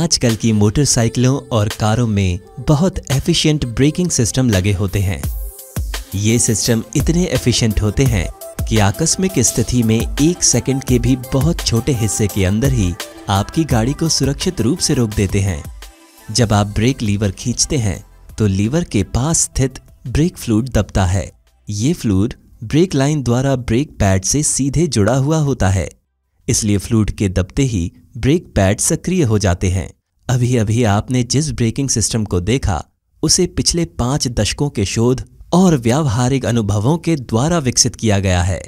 आजकल की मोटरसाइकिलों और कारों में बहुत एफिशिएंट ब्रेकिंग सिस्टम लगे होते हैं ये सिस्टम इतने एफिशिएंट होते हैं कि आकस्मिक स्थिति में एक सेकंड के भी बहुत छोटे हिस्से के अंदर ही आपकी गाड़ी को सुरक्षित रूप से रोक देते हैं जब आप ब्रेक लीवर खींचते हैं तो लीवर के पास स्थित ब्रेक फ्लूड दबता है ये फ्लूड ब्रेक लाइन द्वारा ब्रेक पैड से सीधे जुड़ा हुआ होता है इसलिए फ्लूड के दबते ही ब्रेक पैड सक्रिय हो जाते हैं अभी अभी आपने जिस ब्रेकिंग सिस्टम को देखा उसे पिछले पांच दशकों के शोध और व्यावहारिक अनुभवों के द्वारा विकसित किया गया है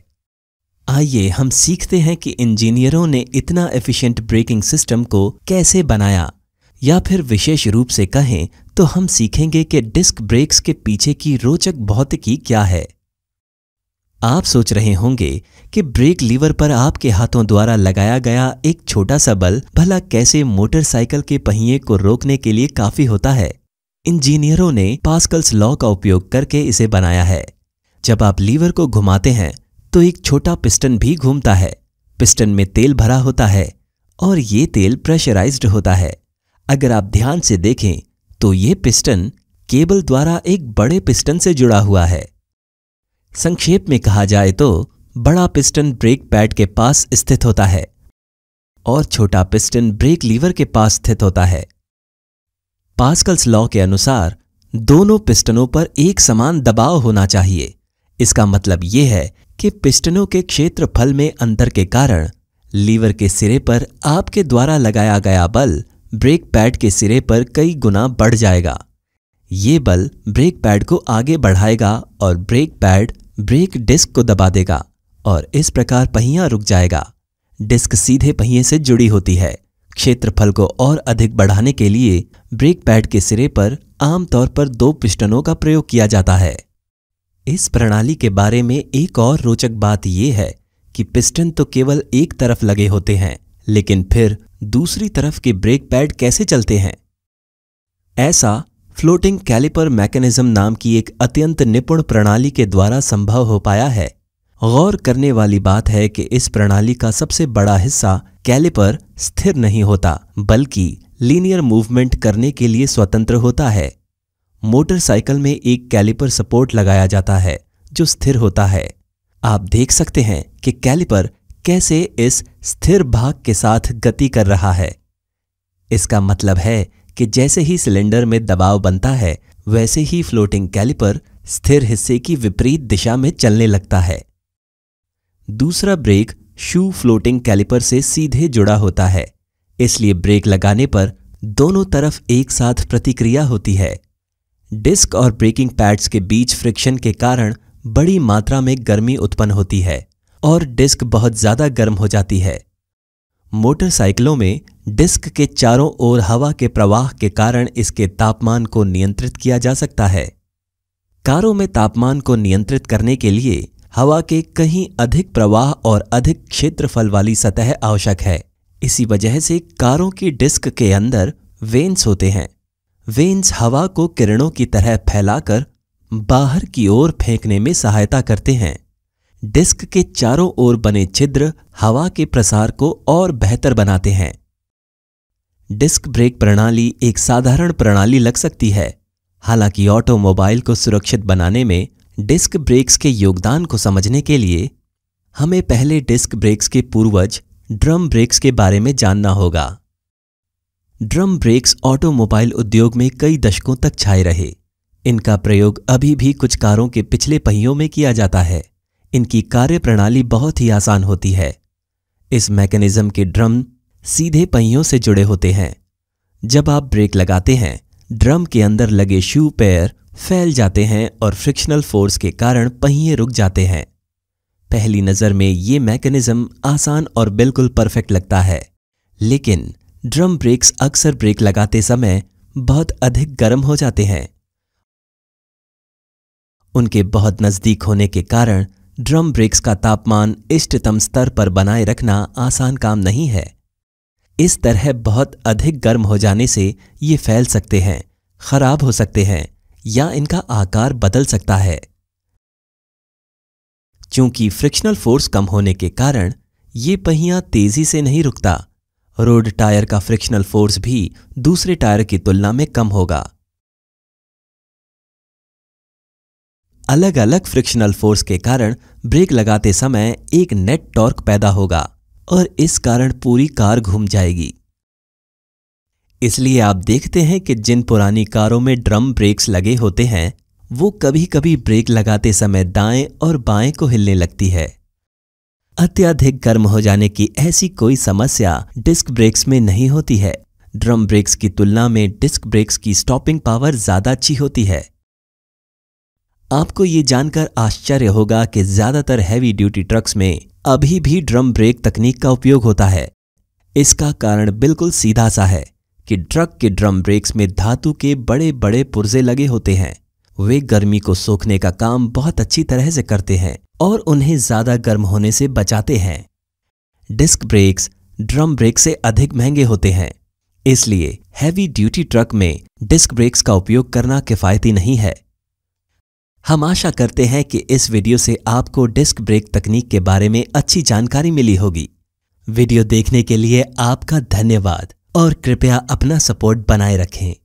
आइए हम सीखते हैं कि इंजीनियरों ने इतना एफिशिएंट ब्रेकिंग सिस्टम को कैसे बनाया या फिर विशेष रूप से कहें तो हम सीखेंगे कि डिस्क ब्रेक्स के पीछे की रोचक भौतिकी क्या है आप सोच रहे होंगे कि ब्रेक लीवर पर आपके हाथों द्वारा लगाया गया एक छोटा सा बल भला कैसे मोटरसाइकिल के पहिए को रोकने के लिए काफी होता है इंजीनियरों ने पास्कल्स लॉ का उपयोग करके इसे बनाया है जब आप लीवर को घुमाते हैं तो एक छोटा पिस्टन भी घूमता है पिस्टन में तेल भरा होता है और ये तेल प्रेशराइज्ड होता है अगर आप ध्यान से देखें तो ये पिस्टन केबल द्वारा एक बड़े पिस्टन से जुड़ा हुआ है संक्षेप में कहा जाए तो बड़ा पिस्टन ब्रेक पैड के पास स्थित होता है और छोटा पिस्टन ब्रेक लीवर के पास स्थित होता है पास्कल्स लॉ के अनुसार दोनों पिस्टनों पर एक समान दबाव होना चाहिए इसका मतलब यह है कि पिस्टनों के क्षेत्रफल में अंतर के कारण लीवर के सिरे पर आपके द्वारा लगाया गया बल ब्रेक पैड के सिरे पर कई गुना बढ़ जाएगा ये बल ब्रेक पैड को आगे बढ़ाएगा और ब्रेक पैड ब्रेक डिस्क को दबा देगा और इस प्रकार पहिया रुक जाएगा डिस्क सीधे पहिए से जुड़ी होती है क्षेत्रफल को और अधिक बढ़ाने के लिए ब्रेक पैड के सिरे पर आमतौर पर दो पिस्टनों का प्रयोग किया जाता है इस प्रणाली के बारे में एक और रोचक बात यह है कि पिस्टन तो केवल एक तरफ लगे होते हैं लेकिन फिर दूसरी तरफ के ब्रेक पैड कैसे चलते हैं ऐसा फ्लोटिंग कैलिपर मैकेनिज्म नाम की एक अत्यंत निपुण प्रणाली के द्वारा संभव हो पाया है गौर करने वाली बात है कि इस प्रणाली का सबसे बड़ा हिस्सा कैलिपर स्थिर नहीं होता बल्कि लीनियर मूवमेंट करने के लिए स्वतंत्र होता है मोटरसाइकिल में एक कैलिपर सपोर्ट लगाया जाता है जो स्थिर होता है आप देख सकते हैं कि कैलिपर कैसे इस स्थिर भाग के साथ गति कर रहा है इसका मतलब है कि जैसे ही सिलेंडर में दबाव बनता है वैसे ही फ्लोटिंग कैलिपर स्थिर हिस्से की विपरीत दिशा में चलने लगता है दूसरा ब्रेक शू फ्लोटिंग कैलिपर से सीधे जुड़ा होता है इसलिए ब्रेक लगाने पर दोनों तरफ एक साथ प्रतिक्रिया होती है डिस्क और ब्रेकिंग पैड्स के बीच फ्रिक्शन के कारण बड़ी मात्रा में गर्मी उत्पन्न होती है और डिस्क बहुत ज़्यादा गर्म हो जाती है मोटरसाइकिलों में डिस्क के चारों ओर हवा के प्रवाह के कारण इसके तापमान को नियंत्रित किया जा सकता है कारों में तापमान को नियंत्रित करने के लिए हवा के कहीं अधिक प्रवाह और अधिक क्षेत्रफल वाली सतह आवश्यक है इसी वजह से कारों की डिस्क के अंदर वेन्स होते हैं वेन्स हवा को किरणों की तरह फैलाकर बाहर की ओर फेंकने में सहायता करते हैं डिस्क के चारों ओर बने छिद्र हवा के प्रसार को और बेहतर बनाते हैं डिस्क ब्रेक प्रणाली एक साधारण प्रणाली लग सकती है हालांकि ऑटोमोबाइल को सुरक्षित बनाने में डिस्क ब्रेक्स के योगदान को समझने के लिए हमें पहले डिस्क ब्रेक्स के पूर्वज ड्रम ब्रेक्स के बारे में जानना होगा ड्रम ब्रेक्स ऑटोमोबाइल उद्योग में कई दशकों तक छाए रहे इनका प्रयोग अभी भी कुछ कारों के पिछले पहियों में किया जाता है इनकी कार्य प्रणाली बहुत ही आसान होती है इस मैकेनिज्म के ड्रम सीधे पहियों से जुड़े होते हैं जब आप ब्रेक लगाते हैं ड्रम के अंदर लगे शू पैर फैल जाते हैं और फ्रिक्शनल फोर्स के कारण पहिए रुक जाते हैं पहली नज़र में ये मैकेनिज्म आसान और बिल्कुल परफेक्ट लगता है लेकिन ड्रम ब्रेक्स अक्सर ब्रेक लगाते समय बहुत अधिक गर्म हो जाते हैं उनके बहुत नज़दीक होने के कारण ड्रम ब्रेक्स का तापमान इष्टतम स्तर पर बनाए रखना आसान काम नहीं है इस तरह बहुत अधिक गर्म हो जाने से ये फैल सकते हैं खराब हो सकते हैं या इनका आकार बदल सकता है चूंकि फ्रिक्शनल फोर्स कम होने के कारण ये पहिया तेजी से नहीं रुकता रोड टायर का फ्रिक्शनल फोर्स भी दूसरे टायर की तुलना में कम होगा अलग अलग फ्रिक्शनल फोर्स के कारण ब्रेक लगाते समय एक नेट टॉर्क पैदा होगा और इस कारण पूरी कार घूम जाएगी इसलिए आप देखते हैं कि जिन पुरानी कारों में ड्रम ब्रेक्स लगे होते हैं वो कभी कभी ब्रेक लगाते समय दाएं और बाएं को हिलने लगती है अत्यधिक गर्म हो जाने की ऐसी कोई समस्या डिस्क ब्रेक्स में नहीं होती है ड्रम ब्रेक्स की तुलना में डिस्क ब्रेक्स की स्टॉपिंग पावर ज्यादा अच्छी होती है आपको ये जानकर आश्चर्य होगा कि ज़्यादातर हैवी ड्यूटी ट्रक्स में अभी भी ड्रम ब्रेक तकनीक का उपयोग होता है इसका कारण बिल्कुल सीधा सा है कि ट्रक के ड्रम ब्रेक्स में धातु के बड़े बड़े पुर्जे लगे होते हैं वे गर्मी को सोखने का काम बहुत अच्छी तरह से करते हैं और उन्हें ज़्यादा गर्म होने से बचाते हैं डिस्क ब्रेक्स ड्रम ब्रेक से अधिक महंगे होते हैं इसलिए हैवी ड्यूटी ट्रक में डिस्क ब्रेक्स का उपयोग करना किफ़ायती नहीं है हम आशा करते हैं कि इस वीडियो से आपको डिस्क ब्रेक तकनीक के बारे में अच्छी जानकारी मिली होगी वीडियो देखने के लिए आपका धन्यवाद और कृपया अपना सपोर्ट बनाए रखें